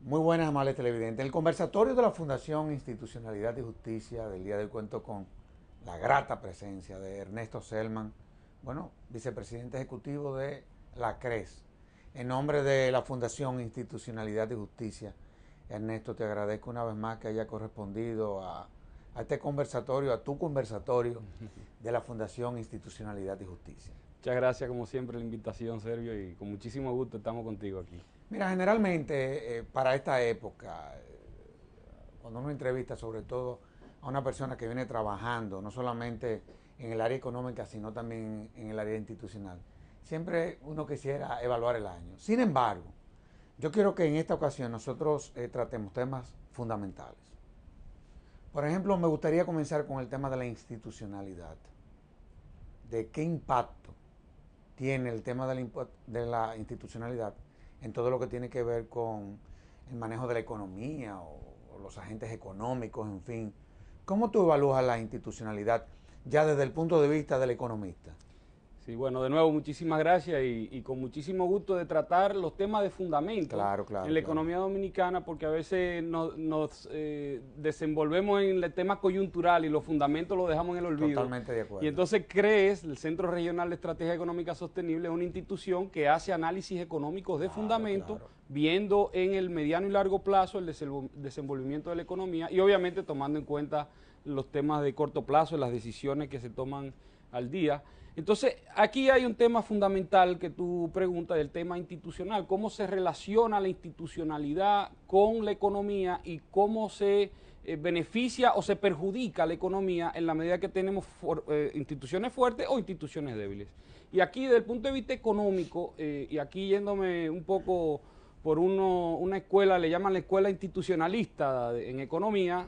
Muy buenas, amables televidentes. El conversatorio de la Fundación Institucionalidad y Justicia del día de hoy cuento con la grata presencia de Ernesto Selman, bueno, vicepresidente ejecutivo de la CRES. En nombre de la Fundación Institucionalidad y Justicia, Ernesto, te agradezco una vez más que haya correspondido a, a este conversatorio, a tu conversatorio de la Fundación Institucionalidad y Justicia. Muchas gracias, como siempre, la invitación, Sergio, y con muchísimo gusto estamos contigo aquí. Mira, generalmente eh, para esta época, eh, cuando uno entrevista sobre todo a una persona que viene trabajando, no solamente en el área económica, sino también en el área institucional, siempre uno quisiera evaluar el año. Sin embargo, yo quiero que en esta ocasión nosotros eh, tratemos temas fundamentales. Por ejemplo, me gustaría comenzar con el tema de la institucionalidad. ¿De qué impacto tiene el tema de la, institucionalidad en todo lo que tiene que ver con el manejo de la economía o, o, los agentes económicos, en fin. ¿Cómo tú evalúas la institucionalidad ya desde el punto de vista del economista? Y bueno, de nuevo, muchísimas gracias y, con muchísimo gusto de tratar los temas de fundamento en la economía dominicana, porque a veces nos, eh, desenvolvemos en el tema coyuntural y los fundamentos los dejamos en el olvido. Totalmente de acuerdo. Y entonces CREES, el Centro Regional de Estrategia Económica Sostenible, es una institución que hace análisis económicos de fundamento, viendo en el mediano y largo plazo el desenvolvimiento de la economía y obviamente tomando en cuenta los temas de corto plazo, las decisiones que se toman al día. Entonces, aquí hay un tema fundamental que tú preguntas, el tema institucional, cómo se relaciona la institucionalidad con la economía y cómo se eh, beneficia o se perjudica la economía en la medida que tenemos eh, instituciones fuertes o instituciones débiles. Y aquí, desde el punto de vista económico, eh, y aquí yéndome un poco por una escuela, le llaman la escuela institucionalista en economía,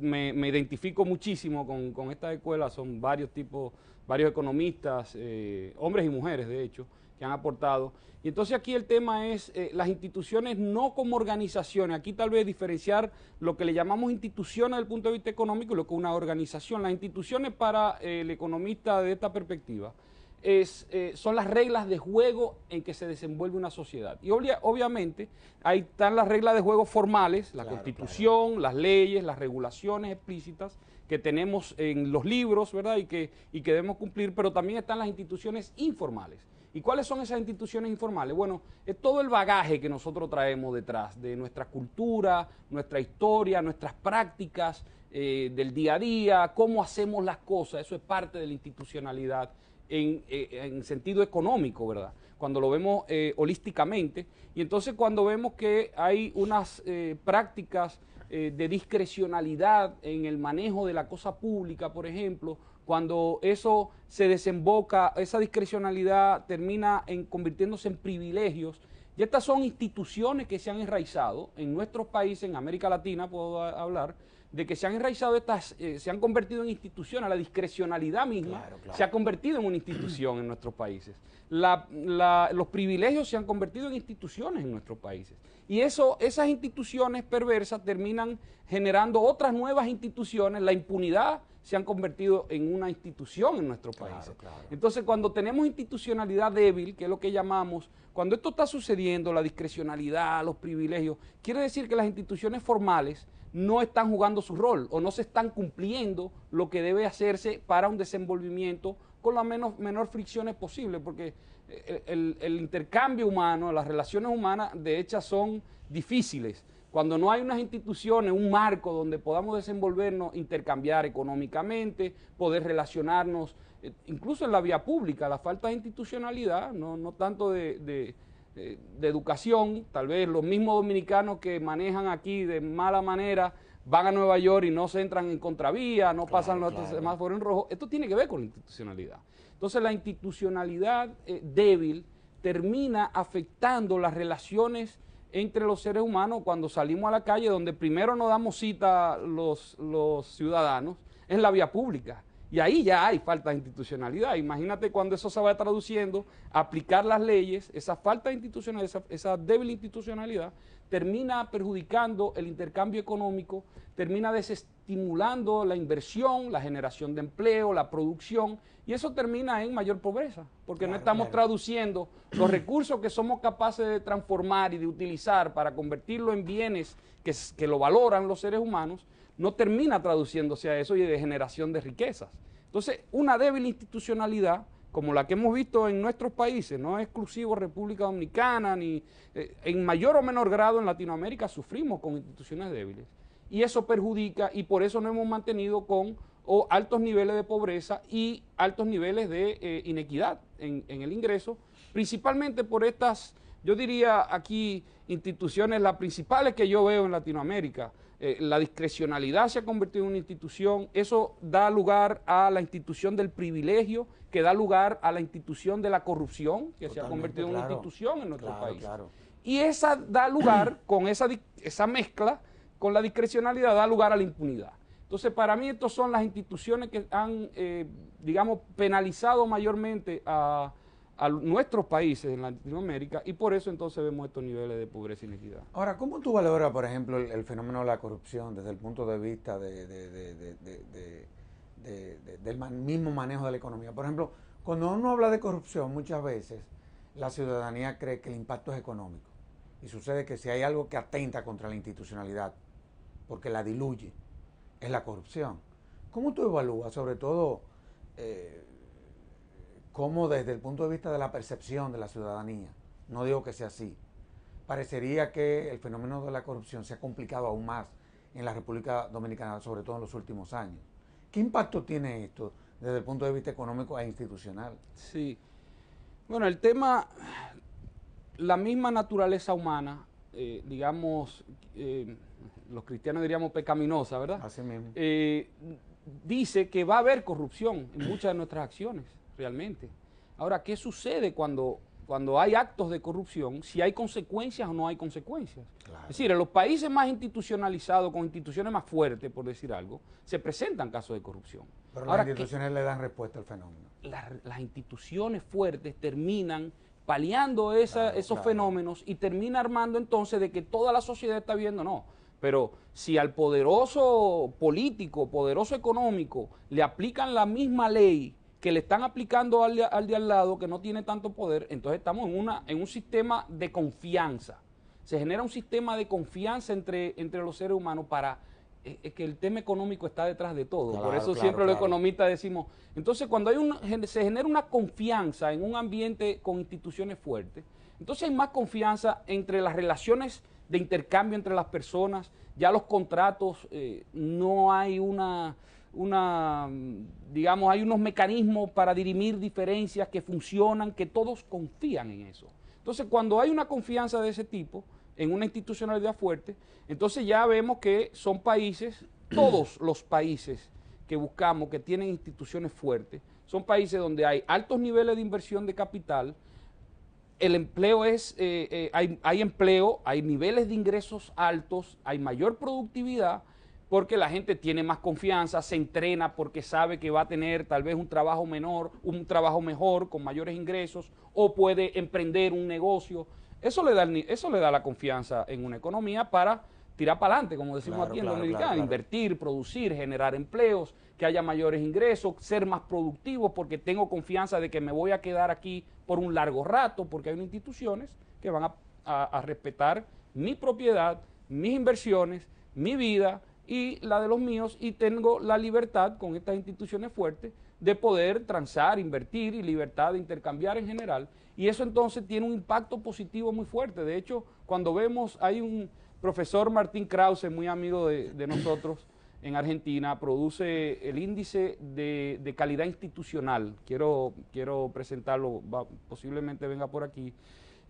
me, identifico muchísimo con, con esta escuela, son varios tipos varios economistas, eh, hombres y mujeres de hecho, que han aportado. Y entonces aquí el tema es eh, las instituciones no como organizaciones, aquí tal vez diferenciar lo que le llamamos instituciones desde el punto de vista económico y lo que es una organización. Las instituciones para eh, el economista de esta perspectiva es, son las reglas de juego en que se desenvuelve una sociedad. Y obviamente ahí están las reglas de juego formales, la constitución, las leyes, las regulaciones explícitas, que tenemos en los libros, ¿verdad? Y que, y que debemos cumplir, pero también están las instituciones informales. ¿Y cuáles son esas instituciones informales? Bueno, es todo el bagaje que nosotros traemos detrás de nuestra cultura, nuestra historia, nuestras prácticas eh, del día a día, cómo hacemos las cosas, eso es parte de la institucionalidad eh, en, sentido económico, ¿verdad? Cuando lo vemos eh, holísticamente. Y entonces cuando vemos que hay unas eh, prácticas de discrecionalidad en el manejo de la cosa pública, por ejemplo, cuando eso se desemboca, esa discrecionalidad termina en convirtiéndose en privilegios. Y estas son instituciones que se han enraizado en nuestros países, en América Latina puedo ah, hablar, de que se han enraizado estas, eh, se han convertido en instituciones, la discrecionalidad misma se ha convertido en una institución en nuestros países. los privilegios se han convertido en instituciones en nuestros países. Y eso, esas instituciones perversas terminan generando otras nuevas instituciones, la impunidad se han convertido en una institución en nuestros países. Entonces, cuando tenemos institucionalidad débil, que es lo que llamamos, cuando esto está sucediendo, la discrecionalidad, los privilegios, quiere decir que las instituciones formales no están jugando su rol o no se están cumpliendo lo que debe hacerse para un desenvolvimiento con la menos, menor fricciones posible, porque eh, el, intercambio humano, las relaciones humanas, de hecho, son difíciles. Cuando no hay unas instituciones, un marco donde podamos desenvolvernos, intercambiar económicamente, poder relacionarnos, eh, incluso en la vía pública, la falta de institucionalidad, no, tanto de eh, de educación, tal vez los mismos dominicanos que manejan aquí de mala manera van a Nueva York y no se entran en contravía, no pasan los demás semáforos en rojo. Esto tiene que ver con la institucionalidad. Entonces la institucionalidad eh, débil termina afectando las relaciones entre los seres humanos cuando salimos a la calle, donde primero nos damos cita los, los ciudadanos, es la vía pública. Y ahí ya hay falta de institucionalidad. Imagínate cuando eso se va traduciendo, aplicar las leyes, esa falta de institucionalidad, esa, débil institucionalidad, termina perjudicando el intercambio económico, termina desestimulando la inversión, la generación de empleo, la producción, y eso termina en mayor pobreza, porque no estamos traduciendo los recursos que somos capaces de transformar y de utilizar para convertirlo en bienes que, que lo valoran los seres humanos, no termina traduciéndose a eso y de generación de riquezas. Entonces, una débil institucionalidad como la que hemos visto en nuestros países, no es exclusivo República Dominicana, ni eh, en mayor o menor grado en Latinoamérica sufrimos con instituciones débiles. Y eso perjudica y por eso no hemos mantenido con o altos niveles de pobreza y altos niveles de eh, inequidad en, el ingreso, principalmente por estas, yo diría aquí, instituciones, las principales que yo veo en Latinoamérica, eh, la discrecionalidad se ha convertido en una institución, eso da lugar a la institución del privilegio, que da lugar a la institución de la corrupción, que se ha convertido en una institución en nuestro país. Y esa da lugar, con esa, esa mezcla, con la discrecionalidad, da lugar a la impunidad. Entonces, para mí, estas son las instituciones que han, eh, digamos, penalizado mayormente a a nuestros países en Latinoamérica y por eso entonces vemos estos niveles de pobreza y inequidad. Ahora, ¿cómo tú valoras, por ejemplo, el, fenómeno de la corrupción desde el punto de vista del mismo manejo de la economía? Por ejemplo, cuando uno habla de corrupción, muchas veces la ciudadanía cree que el impacto es económico y sucede que si hay algo que atenta contra la institucionalidad, porque la diluye, es la corrupción. ¿Cómo tú evalúas, sobre todo... Eh, cómo desde el punto de vista de la percepción de la ciudadanía, no digo que sea así, parecería que el fenómeno de la corrupción se ha complicado aún más en la República Dominicana, sobre todo en los últimos años. ¿Qué impacto tiene esto desde el punto de vista económico e institucional? Sí. Bueno, el tema, la misma naturaleza humana, eh, digamos, eh, los cristianos diríamos pecaminosa, ¿verdad? Así mismo. Eh, dice que va a haber corrupción en muchas de nuestras acciones realmente. Ahora, ¿qué sucede cuando, cuando hay actos de corrupción? Si hay consecuencias o no hay consecuencias. Es decir, en los países más institucionalizados, con instituciones más fuertes, por decir algo, se presentan casos de corrupción. Pero las instituciones le dan respuesta al fenómeno. las instituciones fuertes terminan paliando esos fenómenos y termina armando entonces de que toda la sociedad está viendo, no. Pero si al poderoso político, poderoso económico, le aplican la misma ley que le están aplicando al de, al lado, que no tiene tanto poder, entonces estamos en, una, en un sistema de confianza. Se genera un sistema de confianza entre, entre los seres humanos para eh, eh, que el tema económico está detrás de todo. Por eso siempre los economistas decimos. Entonces, cuando hay un, se genera una confianza en un ambiente con instituciones fuertes, entonces hay más confianza entre las relaciones de intercambio entre las personas, ya los contratos, eh, no hay una una, digamos, hay unos mecanismos para dirimir diferencias que funcionan, que todos confían en eso. Entonces, cuando hay una confianza de ese tipo, en una institucionalidad fuerte, entonces ya vemos que son países, todos los países que buscamos, que tienen instituciones fuertes, son países donde hay altos niveles de inversión de capital, el empleo es, eh, eh, hay empleo, hay niveles de ingresos altos, hay mayor productividad, porque la gente tiene más confianza, se entrena porque sabe que va a tener tal vez un trabajo menor, un trabajo mejor, con mayores ingresos, o puede emprender un negocio. Eso le da, eso le da la confianza en una economía para tirar para adelante, como decimos aquí en Dominicana, invertir, producir, generar empleos, que haya mayores ingresos, ser más productivo porque tengo confianza de que me voy a quedar aquí por un largo rato, porque hay instituciones que van a respetar mi propiedad, mis inversiones, mi vida, y la de los míos y tengo la libertad con estas instituciones fuertes de poder transar, invertir y libertad de intercambiar en general. Y eso entonces tiene un impacto positivo muy fuerte. De hecho, cuando vemos, hay un profesor Martín Krause, muy amigo de, nosotros en Argentina, produce el índice de, calidad institucional. Quiero, quiero presentarlo, posiblemente venga por aquí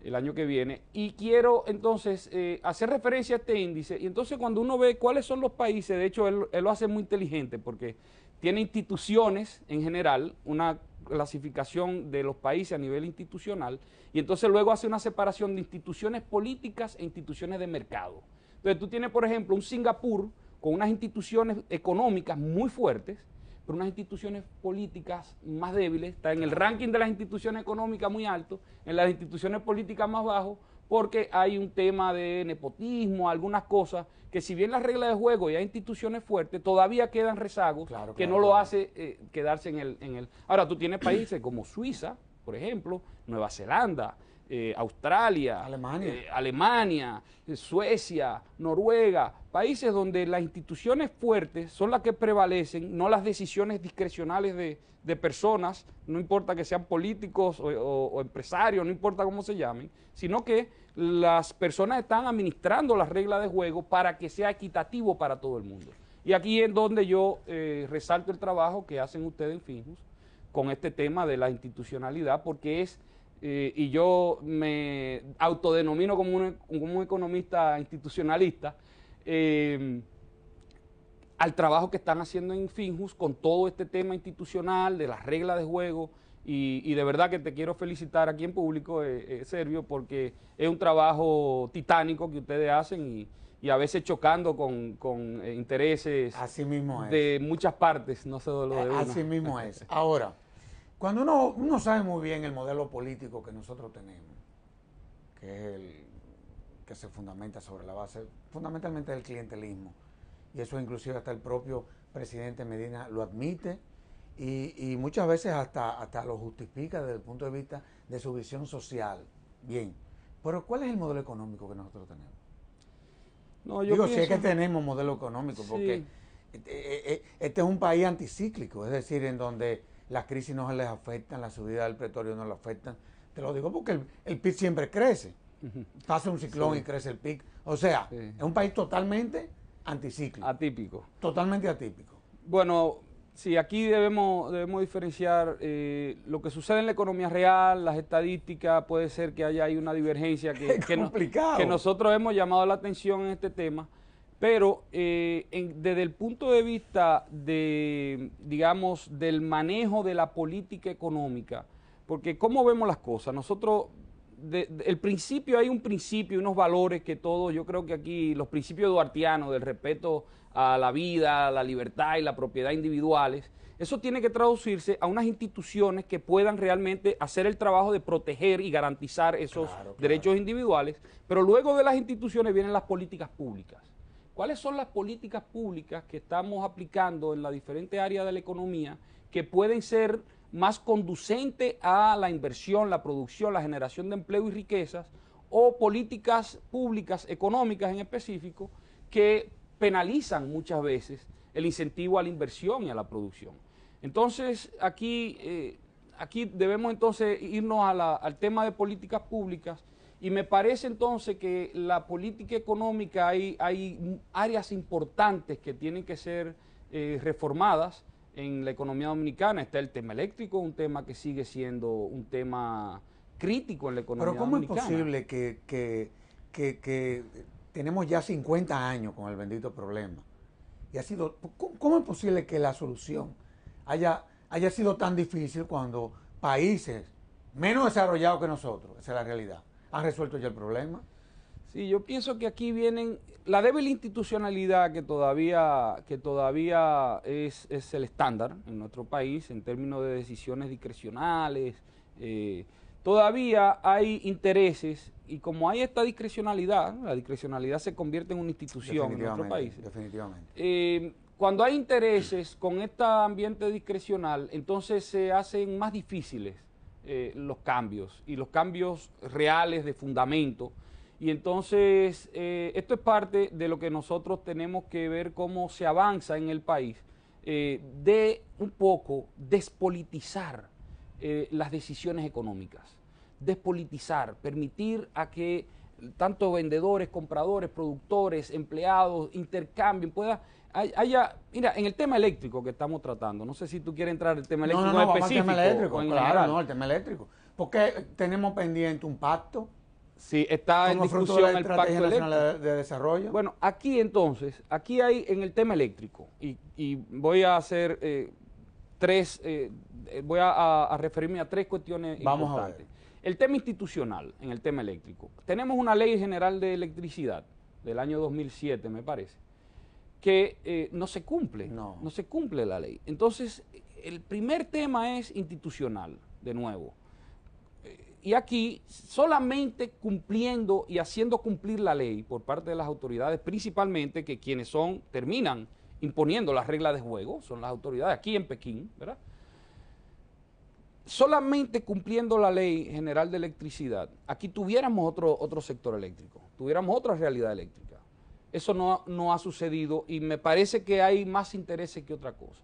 el año que viene. Y quiero entonces eh, hacer referencia a este índice. Y entonces cuando uno ve cuáles son los países, de hecho él, él lo hace muy inteligente porque tiene instituciones en general, una clasificación de los países a nivel institucional, y entonces luego hace una separación de instituciones políticas e instituciones de mercado. Entonces tú tienes, por ejemplo, un Singapur con unas instituciones económicas muy fuertes, pero unas instituciones políticas más débiles, está en el ranking de las instituciones económicas muy alto, en las instituciones políticas más bajo, porque hay un tema de nepotismo, algunas cosas, que si bien las reglas de juego y hay instituciones fuertes, todavía quedan rezagos que no lo hace eh, quedarse en el, en el... Ahora, tú tienes países como Suiza, por ejemplo, Nueva Zelanda, eh, Australia, Alemania. Eh, eh, Suecia, Noruega, países donde las instituciones fuertes son las que prevalecen, no las decisiones discrecionales de, personas, no importa que sean políticos o, empresarios, no importa cómo se llamen, sino que las personas están administrando las reglas de juego para que sea equitativo para todo el mundo. Y aquí es donde yo resalto el trabajo que hacen ustedes en Finjus con este tema de la institucionalidad, porque es eh, y yo me autodenomino como un, economista institucionalista, eh, al trabajo que están haciendo en Finjus con todo este tema institucional, de las reglas de juego, y, de verdad que te quiero felicitar aquí en público, eh, eh porque es un trabajo titánico que ustedes hacen y, a veces chocando con, intereses de muchas partes, no solo de Así mismo es. Ahora, cuando uno, sabe muy bien el modelo político que nosotros tenemos, que es el que se fundamenta sobre la base fundamentalmente del clientelismo, y eso inclusive hasta el propio presidente Medina lo admite, y, muchas veces hasta, hasta lo justifica desde el punto de vista de su visión social. Bien, pero ¿cuál es el modelo económico que nosotros tenemos? No, yo Digo, si es que tenemos modelo económico, porque este, e, e, e, este es un país anticíclico, es decir, en donde las crisis no les afectan, la subida del pretorio no les afectan. Te lo digo porque el, PIB siempre crece. Pasa un ciclón y crece el PIB. O sea, es un país totalmente anticíclico. Atípico. Totalmente atípico. Bueno, sí, aquí debemos, debemos diferenciar eh, lo que sucede en la economía real, las estadísticas, puede ser que haya hay una divergencia que, que nosotros hemos llamado la atención en este tema. Pero eh, desde el punto de vista de, digamos, del manejo de la política económica, porque ¿cómo vemos las cosas? Nosotros, el principio, hay un principio, unos valores que todos, yo creo que aquí, los principios duartianos del respeto a la vida, a la libertad y la propiedad individuales, eso tiene que traducirse a unas instituciones que puedan realmente hacer el trabajo de proteger y garantizar esos derechos individuales, pero luego de las instituciones vienen las políticas públicas. ¿Cuáles son las políticas públicas que estamos aplicando en las diferentes áreas de la economía que pueden ser más conducentes a la inversión, la producción, la generación de empleo y riquezas, o políticas públicas económicas en específico que penalizan muchas veces el incentivo a la inversión y a la producción. Entonces, aquí, eh, aquí debemos entonces irnos al tema de políticas públicas y me parece entonces que la política económica hay, hay áreas importantes que tienen que ser eh, reformadas en la economía dominicana. Está el tema eléctrico, un tema que sigue siendo un tema crítico en la economía dominicana. Pero ¿cómo es posible que, tenemos ya 50 años con el bendito problema? Y ha sido, ¿cómo, es posible que la solución haya, haya sido tan difícil cuando países menos desarrollados que nosotros, esa es la realidad, ¿Ha resuelto ya el problema? Sí, yo pienso que aquí vienen la débil institucionalidad que todavía, que todavía es, el estándar en nuestro país en términos de decisiones discrecionales. Eh, todavía hay intereses y como hay esta discrecionalidad, la discrecionalidad se convierte en una institución en nuestro país. Definitivamente. Eh, cuando hay intereses con este ambiente discrecional, entonces se hacen más difíciles eh, los cambios y los cambios reales de fundamento. Y entonces eh, esto es parte de lo que nosotros tenemos que ver cómo se avanza en el país, eh, de un poco despolitizar las decisiones económicas, despolitizar, permitir a que tanto vendedores, compradores, productores, empleados intercambien, pueda Allá, mira, en el tema eléctrico que estamos tratando, no sé si tú quieres entrar en el tema eléctrico no, no, no, tema eléctrico, claro, no, el tema eléctrico. Porque tenemos pendiente un pacto. Sí, está en discusión el Pacto de, Desarrollo. Bueno, aquí entonces, aquí hay en el tema eléctrico, y, voy a hacer eh, tres, eh, eh, voy a, referirme a tres cuestiones Vamos importantes. El tema institucional en el tema eléctrico. Tenemos una ley general de electricidad del año 2007, me parece, que eh, no se cumple, no. no. se cumple la ley. Entonces, el primer tema es institucional, de nuevo. Eh, y aquí, solamente cumpliendo y haciendo cumplir la ley por parte de las autoridades, principalmente que quienes son, terminan imponiendo las reglas de juego, son las autoridades aquí en Pekín, ¿verdad? solamente cumpliendo la ley general de electricidad, aquí tuviéramos otro, otro sector eléctrico, tuviéramos otra realidad eléctrica. Eso no, ha sucedido y me parece que hay más intereses que otra cosa.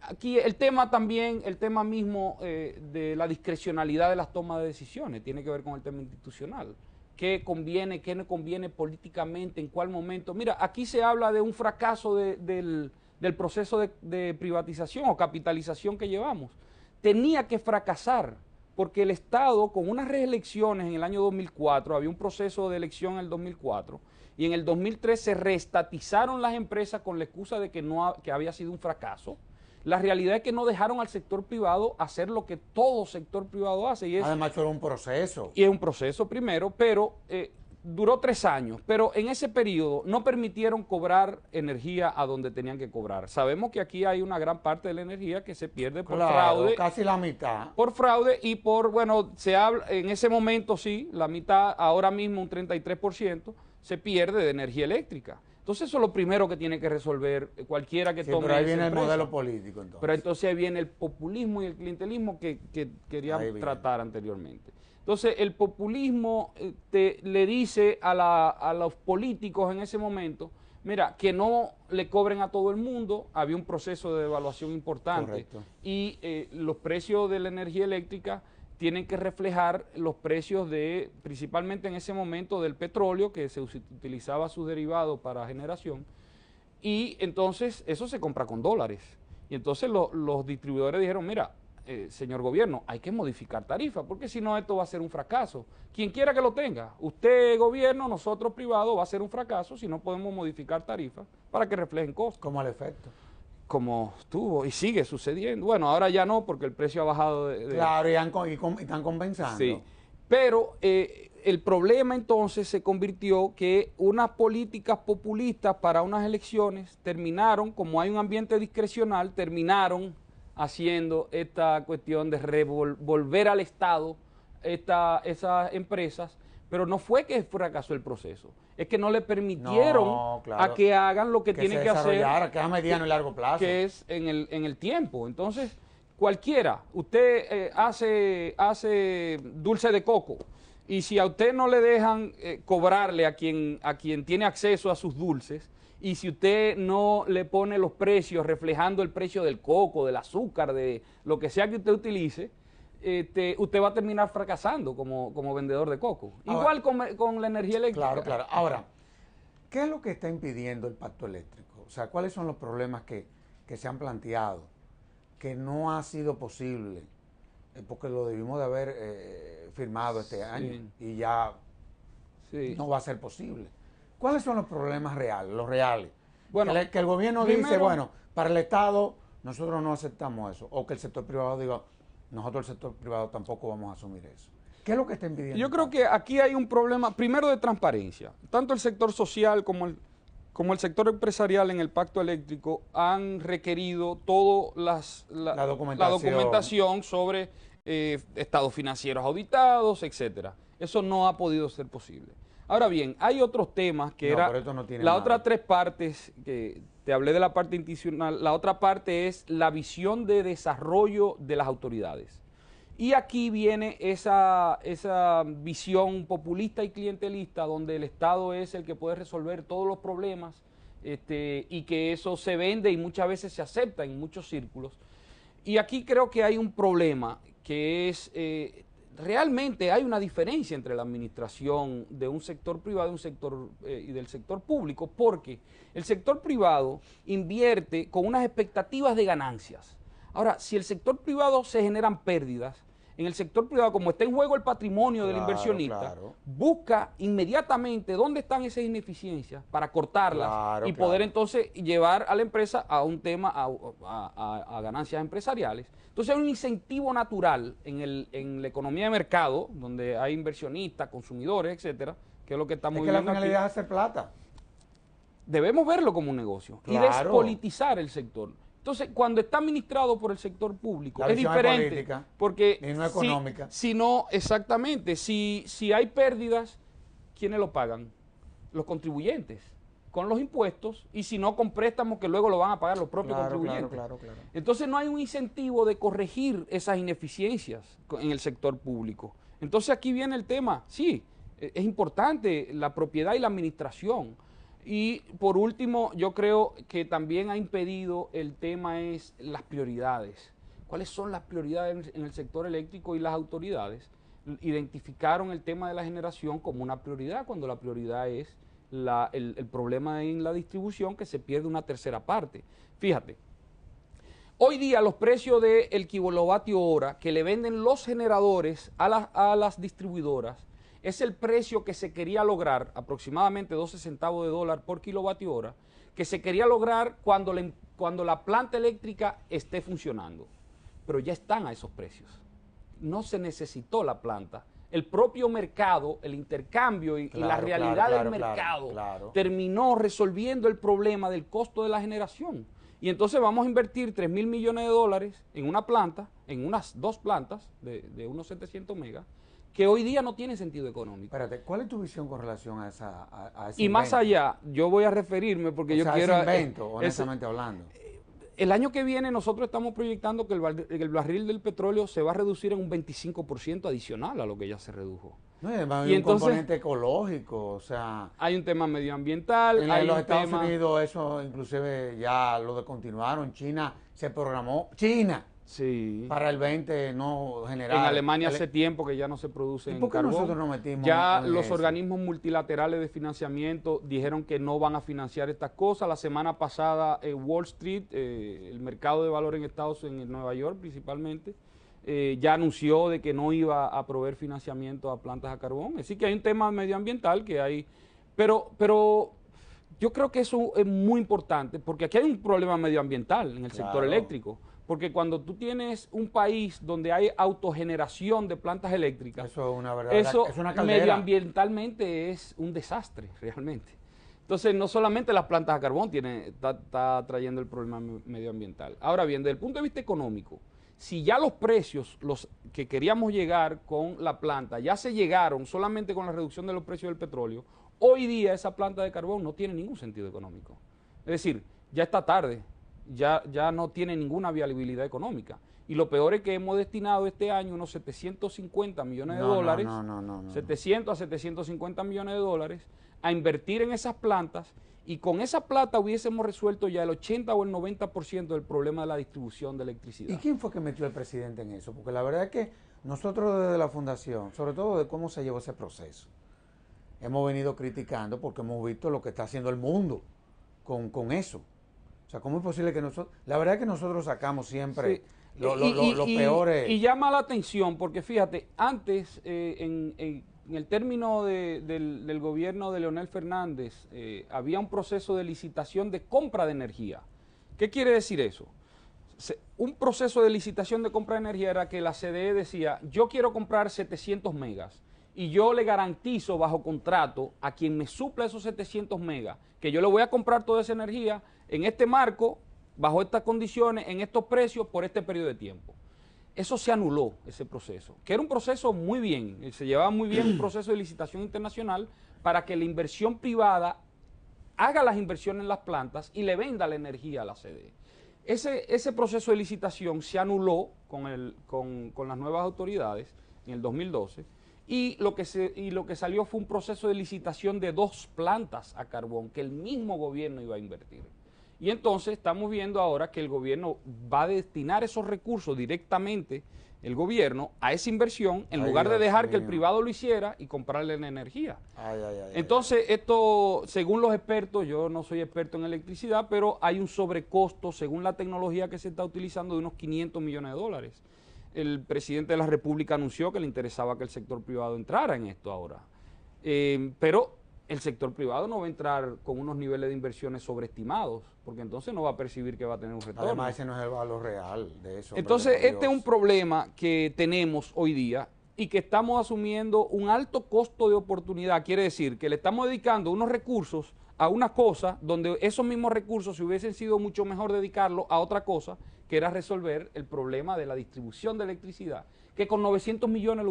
Aquí el tema también, el tema mismo eh, de la discrecionalidad de las tomas de decisiones, tiene que ver con el tema institucional. ¿Qué conviene, qué no conviene políticamente, en cuál momento? Mira, aquí se habla de un fracaso del, proceso de, de privatización o capitalización que llevamos. Tenía que fracasar porque el Estado, con unas reelecciones en el año 2004, había un proceso de elección en el 2004, y en el 2003 se reestatizaron las empresas con la excusa de que, no que había sido un fracaso. La realidad es que no dejaron al sector privado hacer lo que todo sector privado hace. Y Además, fue un proceso. Y es un proceso primero, pero eh, duró tres años. Pero en ese periodo no permitieron cobrar energía a donde tenían que cobrar. Sabemos que aquí hay una gran parte de la energía que se pierde por fraude. Casi la mitad. Por fraude y por, bueno, se habla, en ese momento sí, la mitad, ahora mismo un 33% se pierde de energía eléctrica. Entonces eso es lo primero que tiene que resolver cualquiera que sí, tome Pero ahí viene el modelo político entonces. Pero entonces ahí viene el populismo y el clientelismo que, quería queríamos tratar anteriormente. Entonces el populismo eh, te, le dice a, los políticos en ese momento, mira, que no le cobren a todo el mundo, había un proceso de devaluación importante y eh, los precios de la energía eléctrica tienen que reflejar los precios de, principalmente en ese momento, del petróleo, que se utilizaba su derivado para generación, y entonces eso se compra con dólares. Y entonces los distribuidores dijeron, mira, eh, señor gobierno, hay que modificar tarifas, porque si no esto va a ser un fracaso. Quien quiera que lo tenga, usted gobierno, nosotros privado, va a ser un fracaso si no podemos modificar tarifas para que reflejen costos. Como el efecto como estuvo y sigue sucediendo. Bueno, ahora ya no porque el precio ha bajado. De, Claro, y, están compensando. pero eh, el problema entonces se convirtió que unas políticas populistas para unas elecciones terminaron, como hay un ambiente discrecional, terminaron haciendo esta cuestión de volver al Estado esta, esas empresas pero no fue que fracasó el proceso, es que no le permitieron a que hagan lo que, que tienen que hacer. Que a mediano y largo plazo. Que es en el, en el tiempo. Entonces, cualquiera, usted eh, hace, hace dulce de coco y si a usted no le dejan eh, cobrarle a quien, a quien tiene acceso a sus dulces, y si usted no le pone los precios reflejando el precio del coco, del azúcar, de lo que sea que usted utilice, este, usted va a terminar fracasando como, vendedor de coco. Igual con, la energía eléctrica. Claro, claro. Ahora, ¿qué es lo que está impidiendo el pacto eléctrico? O sea, ¿cuáles son los problemas que, se han planteado? Que no ha sido posible, eh, porque lo debimos de haber eh, firmado este año y ya no va a ser posible. ¿Cuáles son los problemas reales, los reales? Bueno, que, el gobierno dice, bueno, para el Estado nosotros no aceptamos eso, o que el sector privado diga, nosotros el sector privado tampoco vamos a asumir eso. ¿Qué es lo que está envidiando? Yo creo que aquí hay un problema, primero de transparencia. Tanto el sector social como el, como el sector empresarial en el pacto eléctrico han requerido toda la, la, documentación sobre eh, estados financieros auditados, etcétera. Eso no ha podido ser posible. Ahora bien, hay otros temas que eran... era la tres partes que te hablé de la parte institucional. La otra parte es la visión de desarrollo de las autoridades. Y aquí viene esa, esa visión populista y clientelista donde el Estado es el que puede resolver todos los problemas este, y que eso se vende y muchas veces se acepta en muchos círculos. Y aquí creo que hay un problema que es eh, realmente hay una diferencia entre la administración de un sector privado y, un sector, eh, y del sector público, porque el sector privado invierte con unas expectativas de ganancias. Ahora, si el sector privado se generan pérdidas, en el sector privado, como está en juego el patrimonio del inversionista, busca inmediatamente dónde están esas ineficiencias para cortarlas y poder entonces llevar a la empresa a un tema, a, ganancias empresariales. Entonces hay un incentivo natural en, el, en la economía de mercado, donde hay inversionistas, consumidores, etcétera, que es lo que estamos es que la finalidad es hacer plata. Debemos verlo como un negocio y despolitizar el sector. Entonces, cuando está administrado por el sector público, es diferente. Es política, porque y económica. Si, no, exactamente, si, si hay pérdidas, ¿quiénes lo pagan? Los contribuyentes, con los impuestos, y si no, con préstamos que luego lo van a pagar los propios claro, contribuyentes. Entonces, no hay un incentivo de corregir esas ineficiencias en el sector público. Entonces, aquí viene el tema, sí, e-, es importante la propiedad y la administración y por último, yo creo que también ha impedido el tema es las prioridades. ¿Cuáles son las prioridades en el sector eléctrico y las autoridades? Identificaron el tema de la generación como una prioridad cuando la prioridad es el, problema en la distribución que se pierde una tercera parte. Fíjate, Hoy día los precios del el kilovatio hora que le venden los generadores a a las distribuidoras es el precio que se quería lograr, aproximadamente 12 centavos de dólar por kilovatio hora, que se quería lograr cuando la, planta eléctrica esté funcionando. Pero ya están a esos precios. No se necesitó la planta. El propio mercado, el intercambio y, la realidad del mercado terminó resolviendo el problema del costo de la generación. Y entonces vamos a invertir 3 mil millones de dólares en una planta, en unas dos plantas de, de unos 700 megas, que hoy día no tiene sentido económico. Espérate, ¿cuál es tu visión con relación a esa Y más allá, yo voy a referirme porque yo quiero... Ese eh, invento, honestamente hablando. Eh, el año que viene nosotros estamos proyectando que el, barril del petróleo se va a reducir en un 25% adicional a lo que ya se redujo. No, y hay un componente ecológico, o sea... Hay un tema medioambiental, En hay los Estados Unidos eso inclusive ya lo descontinuaron, China se programó, China Sí. Para el 20 no general. En Alemania hace tiempo que ya no se produce por qué nosotros metimos? Ya los organismos multilaterales de financiamiento dijeron que no van a financiar estas cosas. La semana pasada eh, Wall Street, eh, el mercado de valor en Estados Unidos en Nueva York principalmente, eh, ya anunció de que no iba a proveer financiamiento a plantas a carbón. Así que hay un tema medioambiental que hay, pero pero yo creo que eso es muy importante porque aquí hay un problema medioambiental en el sector eléctrico. Porque cuando tú tienes un país donde hay autogeneración de plantas eléctricas, eso, una es medioambientalmente es un desastre realmente. Entonces, no solamente las plantas a carbón tiene está, trayendo el problema medioambiental. Ahora bien, desde el punto de vista económico, si ya los precios los que queríamos llegar con la planta ya se llegaron solamente con la reducción de los precios del petróleo, hoy día esa planta de carbón no tiene ningún sentido económico. Es decir, ya está tarde, ya, no tiene ninguna viabilidad económica. Y lo peor es que hemos destinado este año unos 750 millones de dólares, 700 a 750 millones de dólares, a invertir en esas plantas y con esa plata hubiésemos resuelto ya el 80 o el 90% del problema de la distribución de electricidad. ¿Y quién fue que metió al presidente en eso? Porque la verdad es que nosotros desde la fundación, sobre todo de cómo se llevó ese proceso, hemos venido criticando porque hemos visto lo que está haciendo el mundo con, con eso sea, ¿cómo es posible que nosotros... La verdad es que nosotros sacamos siempre... los Lo, Y llama la atención porque fíjate, antes eh, en, el término del, gobierno de Leonel Fernández eh, había un proceso de licitación de compra de energía. ¿Qué quiere decir eso? un proceso de licitación de compra de energía era que la CDE decía, yo quiero comprar 700 megas y yo le garantizo bajo contrato a quien me supla esos 700 megas que yo le voy a comprar toda esa energía en este marco, bajo estas condiciones, en estos precios, por este periodo de tiempo. Eso se anuló, ese proceso, que era un proceso muy bien, eh, se llevaba muy bien un proceso de licitación internacional para que la inversión privada haga las inversiones en las plantas y le venda la energía a la CDE. Ese, proceso de licitación se anuló con, las nuevas autoridades en el 2012 y lo que salió fue un proceso de licitación de dos plantas a carbón que el mismo gobierno iba a invertir. Y entonces estamos viendo ahora que el gobierno va a destinar esos recursos directamente, el gobierno, a esa inversión, en lugar de dejar que el privado lo hiciera y comprarle la energía. entonces, esto, según los expertos, yo no soy experto en electricidad, pero hay un sobrecosto, según la tecnología que se está utilizando, de unos 500 millones de dólares. El presidente de la República anunció que le interesaba que el sector privado entrara en esto ahora. Eh, pero el sector privado no va a entrar con unos niveles de inversiones sobreestimados, porque entonces no va a percibir que va a tener un retorno. Además, ese no es el valor real de eso. Entonces, este es un problema que tenemos hoy día y que estamos asumiendo un alto costo de oportunidad. Quiere decir que le estamos dedicando unos recursos a una cosa donde esos mismos recursos, si hubiesen sido mucho mejor dedicarlo a otra cosa, que era resolver el problema de la distribución de electricidad, que con 900 millones lo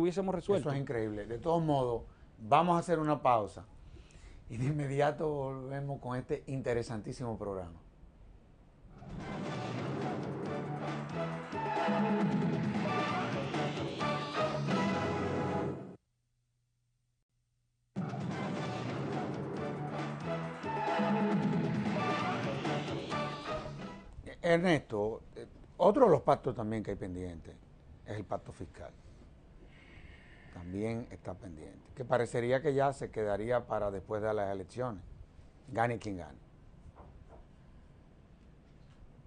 hubiésemos resuelto. Eso es increíble. De todos modos, Vamos a hacer una pausa y de inmediato volvemos con este interesantísimo programa. Ernesto, eh, otro de los pactos también que hay pendiente es el pacto fiscal también está pendiente, que parecería que ya se quedaría para después de las elecciones, gane quien gane.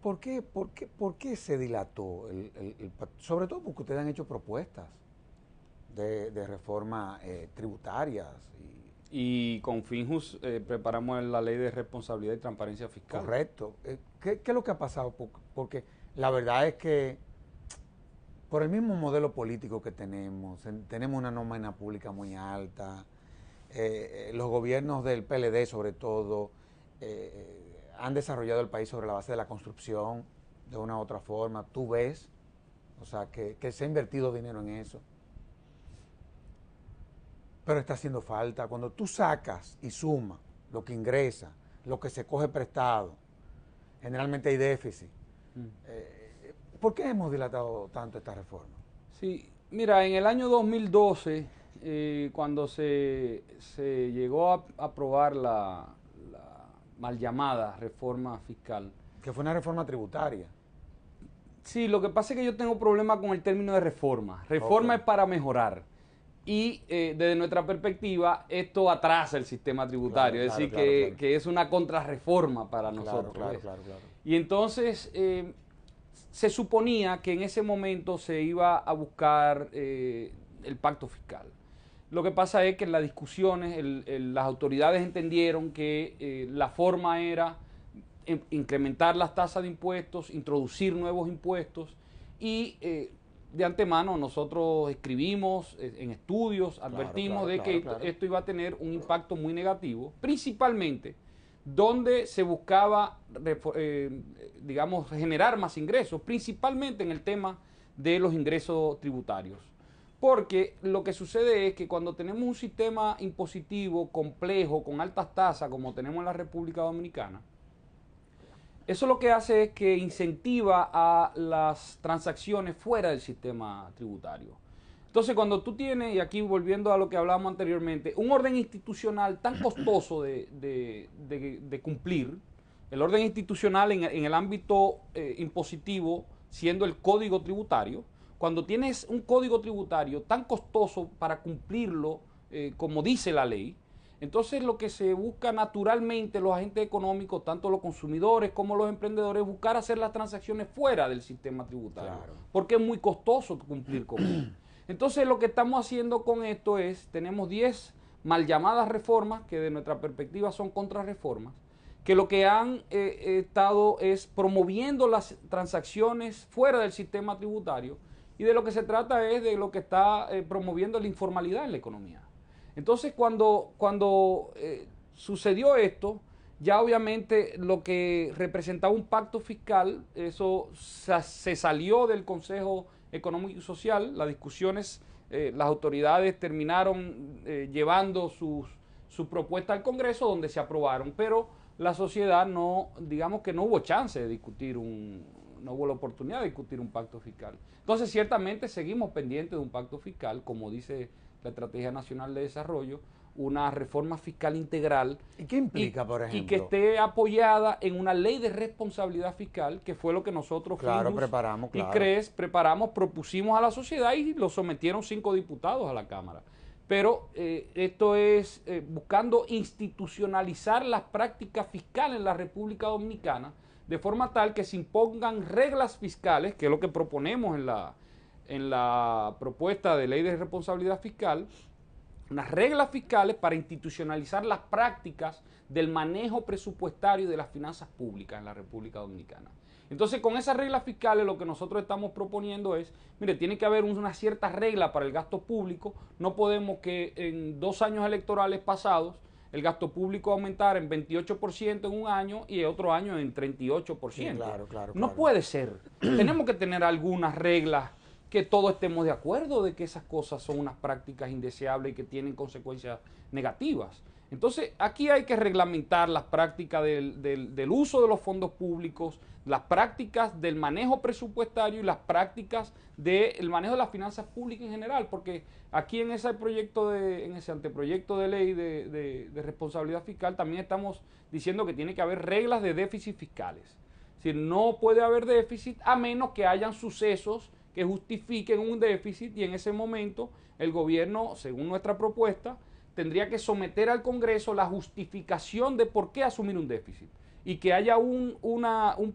¿Por qué, por qué, por se dilató? El, sobre todo porque ustedes han hecho propuestas de, reformas eh, tributarias. Y, con Finjus eh, preparamos la ley de responsabilidad y transparencia fiscal. Correcto. Eh, ¿qué, es lo que ha pasado? Porque la verdad es que por el mismo modelo político que tenemos, tenemos una nómina pública muy alta, eh, eh, los gobiernos del PLD sobre todo eh, han desarrollado el país sobre la base de la construcción de una u otra forma, tú ves, o sea, que, se ha invertido dinero en eso. Pero está haciendo falta, cuando tú sacas y sumas lo que ingresa, lo que se coge prestado, generalmente hay déficit. Mm. ¿Por qué hemos dilatado tanto esta reforma? Sí, mira, en el año 2012, eh, cuando se, llegó a aprobar la, mal llamada reforma fiscal. Que fue una reforma tributaria. Sí, lo que pasa es que yo tengo problema con el término de reforma. Reforma es para mejorar. Y eh, desde nuestra perspectiva, esto atrasa el sistema tributario, es decir, que, es una contrarreforma para nosotros. Y entonces, eh, se suponía que en ese momento se iba a buscar eh, el pacto fiscal. Lo que pasa es que en las discusiones las autoridades entendieron que eh, la forma era incrementar las tasas de impuestos, introducir nuevos impuestos y eh, de antemano nosotros escribimos en estudios, advertimos de que esto iba a tener un impacto muy negativo, principalmente donde se buscaba, eh, digamos, generar más ingresos, principalmente en el tema de los ingresos tributarios. Porque lo que sucede es que cuando tenemos un sistema impositivo complejo, con altas tasas, como tenemos en la República Dominicana, eso lo que hace es que incentiva a las transacciones fuera del sistema tributario. Entonces, cuando tú tienes, y aquí volviendo a lo que hablábamos anteriormente, un orden institucional tan costoso de, cumplir, el orden institucional en, el ámbito eh, impositivo, siendo el código tributario, cuando tienes un código tributario tan costoso para cumplirlo eh, como dice la ley, entonces lo que se busca naturalmente los agentes económicos, tanto los consumidores como los emprendedores, buscar hacer las transacciones fuera del sistema tributario, porque es muy costoso cumplir con él. Entonces lo que estamos haciendo con esto es, tenemos 10 mal llamadas reformas, que de nuestra perspectiva son contrarreformas, que lo que han eh, eh, estado es promoviendo las transacciones fuera del sistema tributario y de lo que se trata es de lo que está eh, promoviendo la informalidad en la economía. Entonces cuando, cuando sucedió esto, ya obviamente lo que representaba un pacto fiscal, eso se salió del Consejo económico y social. Las discusiones, eh, las autoridades terminaron eh, llevando su propuesta al Congreso donde se aprobaron, pero la sociedad no, digamos que no hubo chance de discutir un, no hubo la oportunidad de discutir un pacto fiscal. Entonces, ciertamente seguimos pendientes de un pacto fiscal, como dice la Estrategia Nacional de Desarrollo, una reforma fiscal integral. ¿Y qué implica, por ejemplo? Y que esté apoyada en una ley de responsabilidad fiscal, que fue lo que nosotros claro, preparamos, y preparamos, propusimos a la sociedad y lo sometieron cinco diputados a la Cámara. Pero eh, esto es eh, buscando institucionalizar las prácticas fiscales en la República Dominicana de forma tal que se impongan reglas fiscales, que es lo que proponemos en la, en la propuesta de ley de responsabilidad fiscal, unas reglas fiscales para institucionalizar las prácticas del manejo presupuestario de las finanzas públicas en la República Dominicana. Entonces, con esas reglas fiscales, lo que nosotros estamos proponiendo es, mire, tiene que haber una cierta regla para el gasto público. No podemos que en dos años electorales pasados el gasto público aumentara en 28% en un año y en otro año en 38%. claro, claro, claro. No puede ser. Tenemos que tener algunas reglas que todos estemos de acuerdo de que esas cosas son unas prácticas indeseables y que tienen consecuencias negativas. Entonces, aquí hay que reglamentar las prácticas del, uso de los fondos públicos, las prácticas del manejo presupuestario y las prácticas del manejo de las finanzas públicas en general, porque aquí en ese proyecto de, en ese anteproyecto de ley de, responsabilidad fiscal también estamos diciendo que tiene que haber reglas de déficit fiscales. Es no puede haber déficit a menos que hayan sucesos que justifiquen un déficit y en ese momento el gobierno, según nuestra propuesta, tendría que someter al Congreso la justificación de por qué asumir un déficit y que haya un,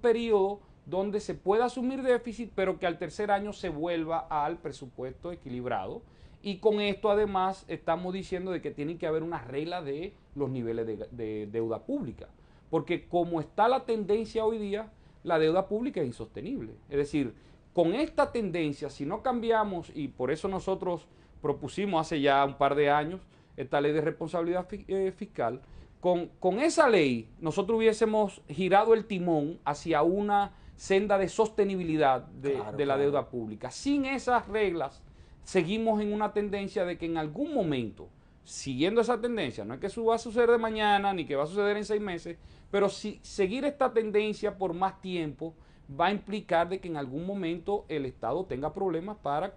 periodo donde se pueda asumir déficit, pero que al tercer año se vuelva al presupuesto equilibrado. Y con esto además estamos diciendo de que tiene que haber una regla de los niveles de deuda pública, porque como está la tendencia hoy día, la deuda pública es insostenible. Es decir, con esta tendencia, si no cambiamos, y por eso nosotros propusimos hace ya un par de años esta ley de responsabilidad eh, fiscal, con, esa ley nosotros hubiésemos girado el timón hacia una senda de sostenibilidad de, la deuda pública. Sin esas reglas, seguimos en una tendencia de que en algún momento, siguiendo esa tendencia, no es que eso va a suceder de mañana ni que va a suceder en seis meses, pero si seguir esta tendencia por más tiempo, va a implicar de que en algún momento el Estado tenga problemas para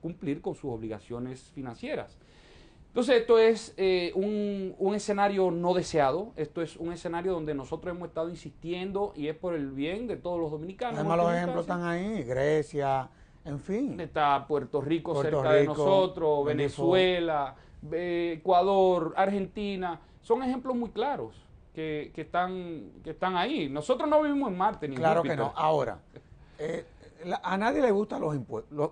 cumplir con sus obligaciones financieras. Entonces esto es eh, un, escenario no deseado, esto es un escenario donde nosotros hemos estado insistiendo y es por el bien de todos los dominicanos. Además los ejemplos están ahí, Grecia, en fin. Está Puerto Rico cerca de nosotros, Venezuela, eh, Ecuador, Argentina, son ejemplos muy claros que, están, que están ahí. Nosotros no vivimos en Marte ni Claro que no. Ahora, eh, a nadie le gustan los, impuestos,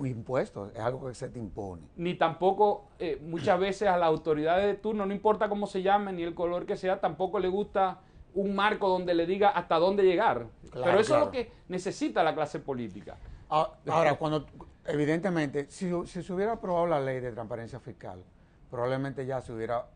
impuestos, es algo que se te impone. Ni tampoco eh, muchas veces a las autoridades de turno, no importa cómo se llame ni el color que sea, tampoco le gusta un marco donde le diga hasta dónde llegar. Pero eso es lo que necesita la clase política. Ah, ahora, cuando evidentemente, si, se hubiera aprobado la ley de transparencia fiscal, probablemente ya se hubiera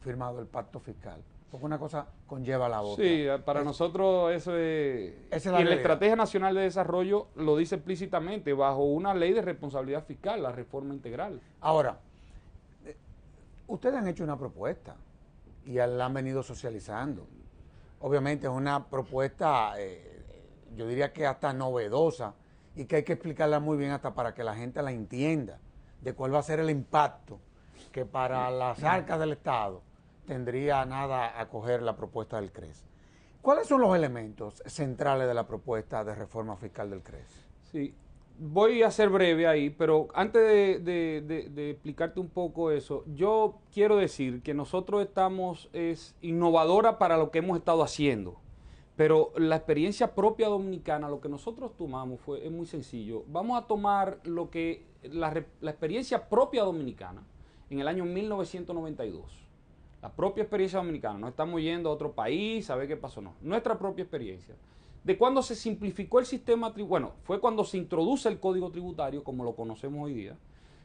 firmado el pacto fiscal porque una cosa conlleva la otra. Sí, para nosotros eso es... la y la Estrategia Nacional de Desarrollo lo dice explícitamente, bajo una ley de responsabilidad fiscal, la reforma integral. Ahora, eh, ustedes han hecho una propuesta y la han venido socializando. Obviamente es una propuesta, eh, yo diría que hasta novedosa y que hay que explicarla muy bien hasta para que la gente la entienda de cuál va a ser el impacto que para las arcas del Estado tendría nada a coger la propuesta del CRES. ¿Cuáles son los elementos centrales de la propuesta de reforma fiscal del CRES? Sí, voy a ser breve ahí, pero antes de, explicarte un poco eso, yo quiero decir que nosotros estamos, es innovadora para lo que hemos estado haciendo, pero la experiencia propia dominicana, lo que nosotros tomamos fue, es muy sencillo, vamos a tomar lo que, la experiencia propia dominicana en el año 1992 la propia experiencia dominicana. No estamos yendo a otro país a ver qué pasó, no. Nuestra propia experiencia. De cuando se simplificó el sistema tributario, bueno, fue cuando se introduce el código tributario como lo conocemos hoy día,